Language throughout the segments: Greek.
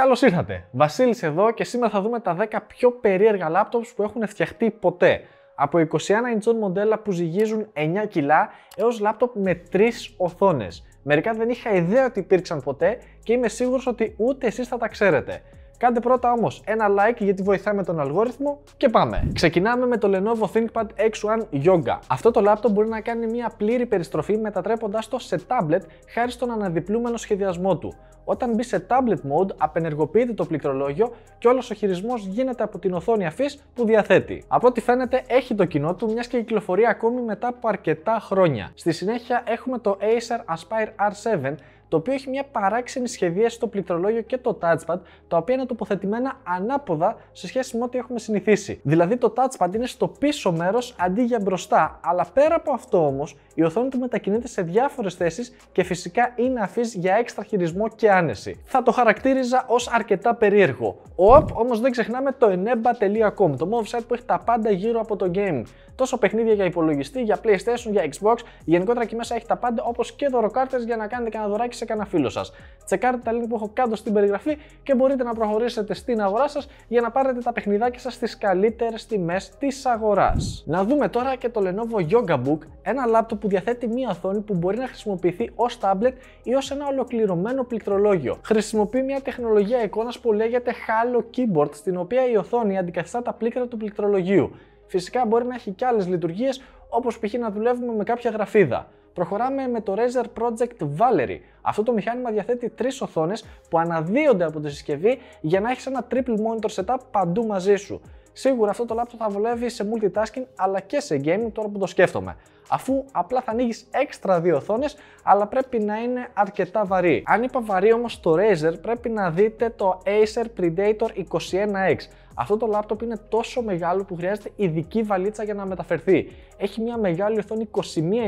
Καλώς ήρθατε! Βασίλης εδώ και σήμερα θα δούμε τα 10 πιο περίεργα λάπτοπς που έχουν φτιαχτει ποτέ. Από 21 inch μοντέλα που ζυγίζουν 9 κιλά έως λάπτοπ με 3 οθόνες. Μερικά δεν είχα ιδέα ότι υπήρξαν ποτέ και είμαι σίγουρος ότι ούτε εσείς θα τα ξέρετε. Κάντε πρώτα όμως ένα like γιατί βοηθάμε τον αλγόριθμο και πάμε. Ξεκινάμε με το Lenovo ThinkPad X1 Yoga. Αυτό το λάπτο μπορεί να κάνει μια πλήρη περιστροφή μετατρέποντας το σε tablet χάρη στον αναδιπλούμενο σχεδιασμό του. Όταν μπει σε tablet mode, απενεργοποιείται το πληκτρολόγιο και όλος ο χειρισμός γίνεται από την οθόνη αφής που διαθέτει. Από ό,τι φαίνεται, έχει το κοινό του, μιας και κυκλοφορεί ακόμη μετά από αρκετά χρόνια. Στη συνέχεια, έχουμε το Acer Aspire R7 το οποίο έχει μια παράξενη σχεδίαση στο πληκτρολόγιο και το touchpad, τα οποία είναι τοποθετημένα ανάποδα σε σχέση με ό,τι έχουμε συνηθίσει. Δηλαδή το touchpad είναι στο πίσω μέρος αντί για μπροστά, αλλά πέρα από αυτό όμως, η οθόνη του μετακινείται σε διάφορες θέσεις και φυσικά είναι αφής για έξτρα χειρισμό και άνεση. Θα το χαρακτήριζα ως αρκετά περίεργο. Ο app όμως δεν ξεχνάμε το eneba.com, το mobile site που έχει τα πάντα γύρω από το game. Τόσο παιχνίδια για υπολογιστή, για PlayStation, για Xbox, γενικότερα και μέσα έχει τα πάντα όπως και δωροκάρτες για να κάνετε κανένα δωράκι σε σε κανένα φίλο σας. Τσεκάρτε τα link που έχω κάτω στην περιγραφή και μπορείτε να προχωρήσετε στην αγορά σας για να πάρετε τα παιχνιδάκια σας στις καλύτερες τιμές της αγοράς. Να δούμε τώρα και το Lenovo Yoga Book, ένα λάπτο που διαθέτει μία οθόνη που μπορεί να χρησιμοποιηθεί ως τάμπλετ ή ως ένα ολοκληρωμένο πληκτρολόγιο. Χρησιμοποιεί μια τεχνολογία εικόνας που μπορει να χρησιμοποιηθει ω tablet η ω ενα ολοκληρωμενο πληκτρολογιο χρησιμοποιει μια τεχνολογια εικονα που λεγεται Halo Keyboard, στην οποία η οθόνη αντικαθιστά τα πλήκτρα του πληκτρολογίου. Φυσικά μπορεί να έχει και άλλες λειτουργίες όπως π.χ. να δουλεύουμε με κάποια γραφίδα. Προχωράμε με το Razer Project Valerie. Αυτό το μηχάνημα διαθέτει τρεις οθόνες που αναδύονται από τη συσκευή για να έχεις ένα triple monitor setup παντού μαζί σου. Σίγουρα αυτό το λάπτο θα βολεύει σε multitasking αλλά και σε gaming τώρα που το σκέφτομαι αφού απλά θα ανοίγεις έξτρα δύο οθόνες, αλλά πρέπει να είναι αρκετά βαρύ. Αν είπα βαρύ όμως το Razer, πρέπει να δείτε το Acer Predator 21X. Αυτό το λάπτοπ είναι τόσο μεγάλο που χρειάζεται ειδική βαλίτσα για να μεταφερθεί. Έχει μια μεγάλη οθόνη 21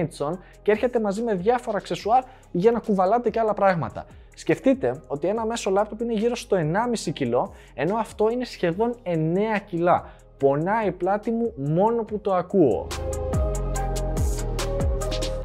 inch και έρχεται μαζί με διάφορα αξεσουάρ για να κουβαλάτε και άλλα πράγματα. Σκεφτείτε ότι ένα μέσο λάπτοπ είναι γύρω στο 1,5 κιλό, ενώ αυτό είναι σχεδόν 9 κιλά. Πονάει η πλάτη μου μόνο που το ακούω.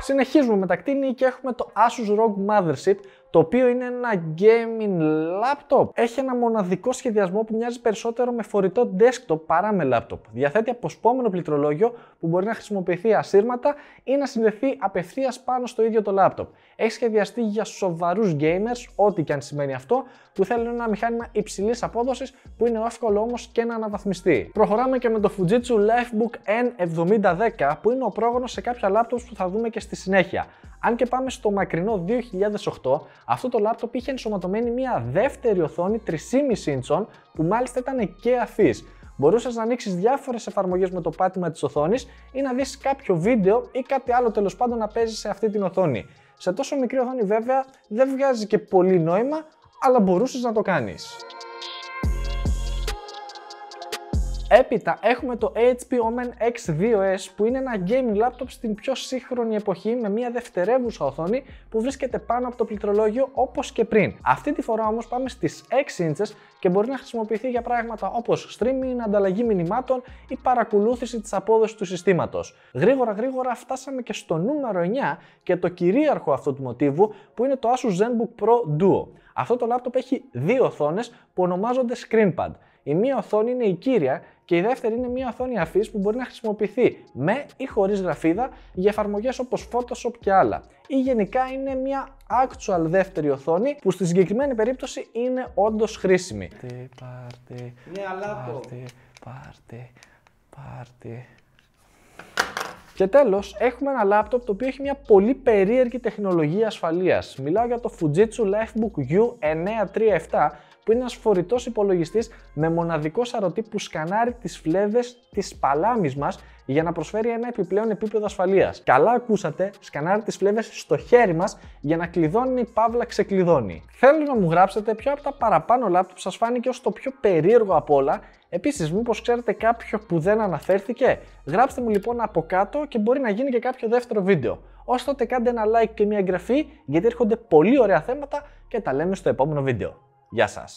Συνεχίζουμε με τα κτίνη και έχουμε το Asus ROG Mothership το οποίο είναι ένα gaming laptop. Έχει ένα μοναδικό σχεδιασμό που μοιάζει περισσότερο με φορητό desktop παρά με laptop. Διαθέτει αποσπόμενο πληκτρολόγιο που μπορεί να χρησιμοποιηθεί ασύρματα ή να συνδεθεί απευθείας πάνω στο ίδιο το laptop. Έχει σχεδιαστεί για σοβαρούς gamers, ό,τι και αν σημαίνει αυτό, που θέλουν ένα μηχάνημα υψηλής απόδοσης που είναι εύκολο όμως και να αναβαθμιστεί. Προχωράμε και με το Fujitsu Lifebook N7010 που είναι ο πρόγονος σε κάποια laptops που θα δούμε και στη συνέχεια. Αν και πάμε στο μακρινό 2008, αυτό το λάπτοπ είχε ενσωματωμένη μια δεύτερη οθόνη 3,5 ίντσων που μάλιστα ήταν και αφής. Μπορούσες να ανοίξεις διάφορες εφαρμογές με το πάτημα της οθόνης ή να δεις κάποιο βίντεο ή κάτι άλλο τέλος πάντων να παίζει σε αυτή την οθόνη. Σε τόσο μικρή οθόνη βέβαια δεν βγάζει και πολύ νόημα, αλλά μπορούσες να το κάνεις. Έπειτα έχουμε το HP Omen X2S που είναι ένα gaming laptop στην πιο σύγχρονη εποχή με μια δευτερεύουσα οθόνη που βρίσκεται πάνω από το πληκτρολόγιο όπως και πριν. Αυτή τη φορά όμως πάμε στις 6 inches και μπορεί να χρησιμοποιηθεί για πράγματα όπως streaming, ανταλλαγή μηνυμάτων ή παρακολούθηση της απόδοσης του συστήματος. Γρήγορα γρήγορα φτάσαμε και στο νούμερο 9 και το κυρίαρχο αυτού του μοτίβου που είναι το Asus ZenBook Pro Duo. Αυτό το laptop έχει δύο οθόνες που ονομάζονται ScreenPad η μία οθόνη είναι η κύρια και η δεύτερη είναι μία οθόνη αφής που μπορεί να χρησιμοποιηθεί με ή χωρίς γραφίδα για εφαρμογές όπως Photoshop και άλλα. Ή γενικά είναι μία actual δεύτερη οθόνη που στη συγκεκριμένη περίπτωση είναι όντως χρήσιμη. Πάρτε, πάρτε. Ναι, αλλά πάρτε, πάρτε, πάρτε. Και τέλος, έχουμε ένα λάπτοπ το οποίο έχει μια πολύ περίεργη τεχνολογία ασφαλείας. Μιλάω για το Fujitsu Lifebook U937 που είναι ένας φορητός υπολογιστής με μοναδικό σαρωτή που σκανάρει τις φλέβες της παλάμης μας για να προσφέρει ένα επιπλέον επίπεδο ασφαλείας. Καλά ακούσατε, σκανάρει τις φλέβες στο χέρι μας για να κλειδώνει η παύλα ξεκλειδώνει. Θέλω να μου γράψετε ποιο από τα παραπάνω λάπτοπ σας φάνηκε ως το πιο περίεργο από όλα. Επίσης, μήπως ξέρετε κάποιο που δεν αναφέρθηκε. Γράψτε μου λοιπόν από κάτω και μπορεί να γίνει και κάποιο δεύτερο βίντεο. Ως τότε κάντε ένα like και μια εγγραφή γιατί έρχονται πολύ ωραία θέματα και τα λέμε στο επόμενο βίντεο. Γεια σας!